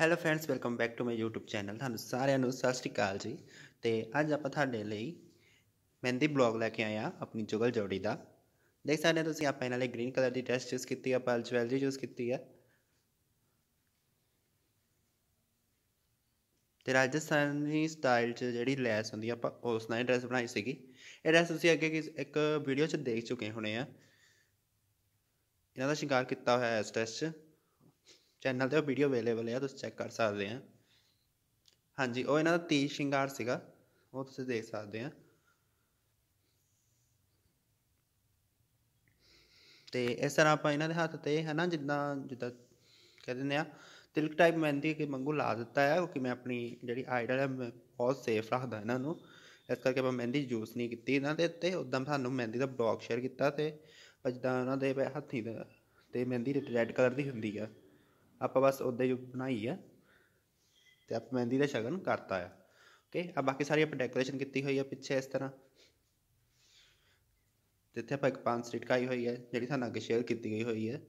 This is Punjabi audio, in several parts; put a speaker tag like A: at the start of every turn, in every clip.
A: hello friends welcome back to my YouTube channel ਤੁਹਾਨੂੰ ਸਾਰਿਆਂ ਨੂੰ ਸਤਿ ਸ਼੍ਰੀ ਅਕਾਲ ਜੀ ਤੇ ਅੱਜ ਆਪਾਂ ਤੁਹਾਡੇ ਲਈ ਮਹਿੰਦੀ ਬਲੌਗ ਲੈ ਕੇ ਆਇਆ ਆਪਣੀ ਜੁਗਲ ਜੋੜੀ ਦਾ ਦੇਖ ਸਕਦੇ ਹੋ ਤੁਸੀਂ ਆਪਾਂ ਇਹਨਾਂ ਲਈ ਗ੍ਰੀਨ ਕਲਰ ਦੀ ਡਰੈਸ ਯੂਜ਼ ਕੀਤੀ ਹੈ ਪਰਲ ਜਵੈਲਰੀ ਯੂਜ਼ ਕੀਤੀ ਆ ਤੇ ਰਾਜਸਥਾਨੀ ਸਟਾਈਲ 'ਚ ਜਿਹੜੀ ਲੈਸ ਹੁੰਦੀ ਆਪਾਂ ਉਸ ਨਾਲ ਡਰੈਸ ਬਣਾਈ ਸੀਗੀ ਇਹ ਡਰੈਸ ਤੁਸੀਂ ਅੱਗੇ ਇੱਕ ਵੀਡੀਓ 'ਚ ਦੇਖ ਚੁੱਕੇ ਹੋਣੇ ਆ ਇਹਨਾਂ ਦਾ ਸ਼ਿੰਗਾਰ ਕੀਤਾ ਹੋਇਆ ਇਸ ਡਰੈਸ 'ਚ ਚੈਨਲ ਤੇ ਉਹ ਵੀਡੀਓ ਅਵੇਲੇਬਲ ਹੈ ਤੁਸੀਂ ਚੈੱਕ ਕਰ ਸਕਦੇ ਆ ਹਾਂਜੀ ਉਹ ਇਹਨਾਂ ਦਾ ਤੀਜ ਸ਼ਿੰਗਾਰ ਸੀਗਾ ਉਹ ਤੁਸੀਂ ਦੇਖ ਸਕਦੇ ਆ ਤੇ ਇਸ ਤਰ੍ਹਾਂ ਆਪਾਂ ਇਹਨਾਂ ਦੇ ਹੱਥ ਤੇ ਹੈ ਨਾ ਜਿੱਦਾਂ ਜਿੱਦਾਂ ਕਹਿ ਦਿੰਦੇ ਆ ਤਿਲਕ ਟਾਈਪ ਮਹਿੰਦੀ ਕਿ ਮੰਗੂ ਲਾ ਦਿੱਤਾ ਹੈ ਕਿਉਂਕਿ ਮੈਂ ਆਪਣੀ ਜਿਹੜੀ ਆਈਡਲ ਹੈ ਬਹੁਤ ਸੇਫ ਰੱਖਦਾ ਇਹਨਾਂ ਨੂੰ ਇਸ ਕਰਕੇ ਆਪਾਂ ਮਹਿੰਦੀ ਜੂਸ ਨਹੀਂ ਕੀਤੀ ਇਹਨਾਂ ਦੇ ਉੱਤੇ ਉਦੋਂ ਸਾਨੂੰ ਮਹਿੰਦੀ ਦਾ ਬਲੌਗ ਸ਼ੇਅਰ ਕੀਤਾ ਤੇ ਜਿੱਦਾਂ ਉਹਨਾਂ ਦੇ ਹੱਥੀ ਦਾ ਤੇ ਮਹਿੰਦੀ ਰੈੱਡ ਕਲਰ ਦੀ ਹੁੰਦੀ ਆ ਆਪਾਂ ਬਸ ਉਦਾਂ ਹੀ ਬਣਾਈ ਆ ਤੇ ਆਪ ਮਹਿੰਦੀ ਦਾ ਸ਼ਗਨ ਕਰਤਾ ਆ ਓਕੇ ਆ ਬਾਕੀ ਸਾਰੀ ਆਪਾਂ ਡੈਕੋਰੇਸ਼ਨ ਕੀਤੀ ਹੋਈ ਆ ਪਿੱਛੇ ਇਸ ਤਰ੍ਹਾਂ ਜਿੱਥੇ ਆਪਾਂ ਇੱਕ ਪਾਨ ਸਟ੍ਰੀਟ ਕਾਈ ਹੋਈ ਹੈ ਜਿਹੜੀ ਤੁਹਾਨੂੰ ਅੱਗੇ ਸ਼ੇਅਰ ਕੀਤੀ ਗਈ ਹੋਈ ਹੈ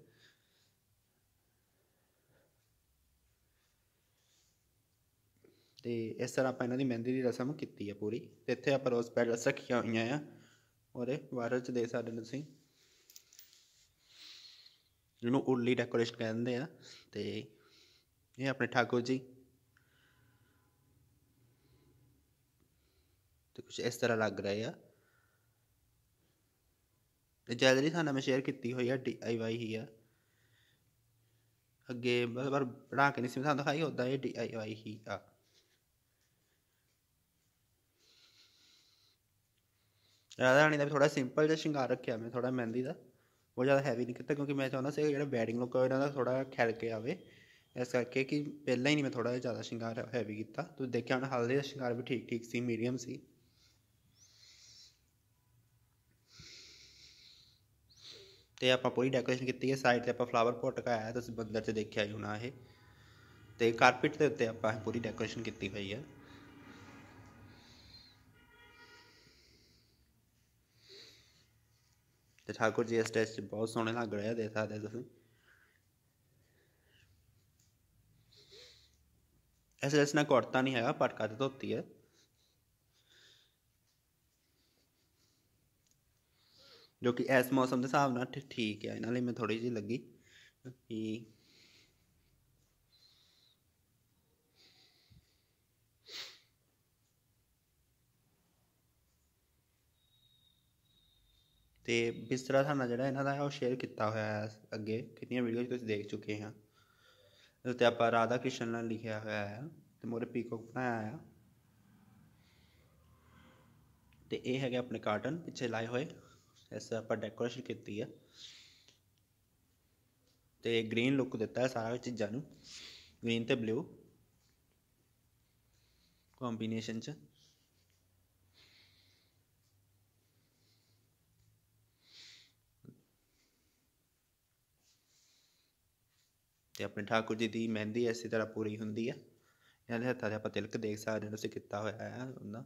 A: ਤੇ ਇਸ ਤਰ੍ਹਾਂ ਆਪਾਂ ਇਹਨਾਂ ਦੀ ਮਹਿੰਦੀ ਦੀ ਰਸਮ ਕੀਤੀ ਹੈ ਪੂਰੀ ਤੇ ਇੱਥੇ ਆਪਾਂ ਰੋਜ਼ ਪੈਡਲਸ ਰੱਖੀਆਂ ਹੋਈਆਂ ਆ ਔਰ ਇਹ ਵਾਰਸ ਚ ਦੇ ਸਕਦੇ ਤੁਸੀਂ ਜਿਹਨੂੰ ਉਰਲੀ ਡੈਕੋਰੇਸ਼ਨ ਕਹਿੰਦੇ ਆ ਤੇ ਇਹ ਆਪਣੇ ਠਾਕੁਰ ਜੀ ਤੇ ਕੁਝ ਇਸ ਤਰ੍ਹਾਂ ਲੱਗ ਰਹੇ ਆ ਤੇ ਜੈਦਰੀ ਸਾਨੂੰ ਮੈਂ ਸ਼ੇਅਰ ਕੀਤੀ ਹੋਈ ਆ ਡੀਆਈਵਾਈ ਹੀ ਆ ਅੱਗੇ ਬਸ ਬਣਾ ਕੇ ਨਹੀਂ ਸਮਝਾਉਂਦਾ ਖਾਈ ਦਿਖਾਈ ਹੁੰਦਾ ਇਹ ਡੀਆਈਵਾਈ ਹੀ ਆ ਰਾਧਾ ਰਾਣੀ ਦਾ ਵੀ ਥੋੜਾ ਸਿੰਪਲ ਜਿਹਾ ਸ਼ਿੰਗਾਰ ਰੱਖਿਆ ਮੈਂ ਥੋੜਾ ਮਹਿੰਦੀ ਦਾ ਬਹੁਤ ਜ਼ਿਆਦਾ ਹੈਵੀ ਨਹੀਂ ਕੀਤਾ ਕਿਉਂਕਿ ਮੈਂ ਚਾਹੁੰਦਾ ਸੀ ਜਿਹੜਾ ਬੈਟਿੰਗ ਲੁੱਕ ਹੈ ਇਹਨਾਂ ਦਾ ਥੋੜ੍ਹਾ ਖਿਲ ਕੇ ਆਵੇ ਇਸ ਕਰਕੇ ਕਿ ਪਹਿਲਾਂ ਹੀ ਨਹੀਂ ਮੈਂ ਥੋੜ੍ਹਾ ਜ਼ਿਆਦਾ ਸ਼ਿੰਗਾਰ ਹੈਵੀ ਕੀਤਾ ਤੁਸੀਂ ਦੇਖਿਆ ਹੁਣ ਹਲਦੀ ਦਾ ਸ਼ਿੰਗਾਰ ਵੀ ਠੀਕ ਠੀਕ ਸੀ ਮੀਡੀਅਮ ਸੀ ਤੇ ਆਪਾਂ ਪੂਰੀ ਡੈਕੋਰੇਸ਼ਨ ਕੀਤੀ ਹੈ ਸਾਈਡ ਤੇ ਆਪਾਂ ਫਲਾਵਰ ਪੋਟ ਕਾਇਆ ਤੁਸੀਂ ਬੰਦਰ 'ਚ ਦੇਖਿਆ ਹੀ ਹੋਣਾ ਇਹ ਤੇ ਕਾਰਪੇਟ ਦੇ ਉੱਤੇ ਆਪਾਂ ਪੂਰੀ ਡੈਕੋਰੇਸ਼ਨ ਕੀਤੀ ਹੋਈ ਹੈ ਤੇ ਠਾਕੁਰ ਜੀ ਇਸ ਟੈਸਟ ਬਹੁਤ ਸੋਹਣੇ ਲੱਗ ਰਿਹਾ ਦੇਖ ਸਕਦੇ ਤੁਸੀਂ ਇਸ ਨਾ ਕੋਟਤਾ ਨਹੀਂ ਹੈਗਾ ਪਟਕਾ ਤੇ ਧੋਤੀ ਹੈ ਜੋ ਕਿ ਇਸ ਮੌਸਮ ਦੇ ਹਿਸਾਬ ਨਾਲ ਠੀਕ ਹੈ ਇਹਨਾਂ ਲਈ ਮੈਂ ਥੋੜੀ ਜਿਹੀ ਲੱਗੀ ਕਿ ਤੇ ਬਿਸਤਰਾ ਸਾਡਾ ਜਿਹੜਾ ਇਹਨਾਂ ਦਾ ਉਹ ਸ਼ੇਅਰ ਕੀਤਾ ਹੋਇਆ ਹੈ ਅੱਗੇ ਕਿੰਨੀਆਂ ਵੀਡੀਓ ਤੁਸੀਂ ਦੇਖ ਚੁੱਕੇ ਹਾਂ ਤੇ ਆਪਾਂ ਰਾਧਾ ਕ੍ਰਿਸ਼ਨ ਨਾਲ ਲਿਖਿਆ ਹੋਇਆ ਹੈ ਤੇ ਮੋਰੇ ਪੀਕੋਕ ਬਣਾਇਆ ਆ ਤੇ ਇਹ ਹੈਗੇ ਆਪਣੇ ਕਾਰਟਨ ਪਿੱਛੇ ਲਾਏ ਹੋਏ ਇਸ ਆਪਾਂ ਡੈਕੋਰੇਸ਼ਨ ਕੀਤੀ ਹੈ ਤੇ ਗ੍ਰੀਨ ਲੁੱਕ ਦਿੱਤਾ ਹੈ ਸਾਰਾ ਚੀਜ਼ਾਂ ਨੂੰ ਗ੍ਰੀਨ ਤੇ ਬਲੂ ਕੰਬੀਨੇਸ਼ਨ ਚ ਤੇ ਆਪਣੇ ਠਾਕੁਰ ਜੀ ਦੀ ਮਹਿੰਦੀ ਐਸੀ ਤਰ੍ਹਾਂ ਪੂਰੀ ਹੁੰਦੀ ਆ ਇਹਨਾਂ ਦੇ ਹੱਥਾਂ ਦੇ ਆਪਾਂ ਤਿਲਕ ਦੇਖ ਸਕਦੇ ਹਾਂ ਤੁਸੀਂ ਕੀਤਾ ਹੋਇਆ ਹੈ ਉਹਨਾਂ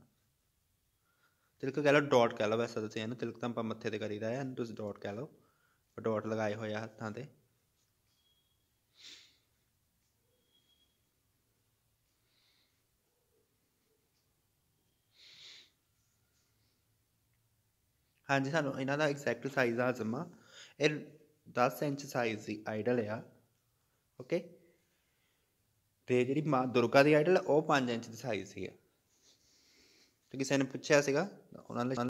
A: ਤਿਲਕ ਕਹ ਲਓ ਡਾਟ ਕਹ ਲਓ ਵੈਸਾ ਤੁਸੀਂ ਇਹਨੂੰ ਤਿਲਕ ਤਾਂ ਆਪਾਂ ਮੱਥੇ ਤੇ ਕਰੀਦਾ ਹੈ ਤੁਸੀਂ ਡਾਟ ਕਹ ਲਓ ਡਾਟ ਲਗਾਏ ਹੋਏ ਆ ਹੱਥਾਂ ਤੇ ਹਾਂਜੀ ਸਾਨੂੰ ਇਹਨਾਂ ਦਾ ਐਗਜ਼ੈਕਟ ਸਾਈਜ਼ ਆ ਜਮਾ ਇਹ 10 ਇੰਚ ਸਾਈਜ਼ ਦੀ ਆਈਡਲ ਆ ਓਕੇ ਤੇ ਜਿਹੜੀ ਮਾਂ ਦੁਰਗਾ ਦੀ ਆਈਡਲ ਉਹ 5 ਇੰਚ ਦੀ ਸਾਈਜ਼ ਸੀ ਤੇ ਕਿਸੇ ਨੇ ਪੁੱਛਿਆ ਸੀਗਾ ਉਹਨਾਂ ਨੇ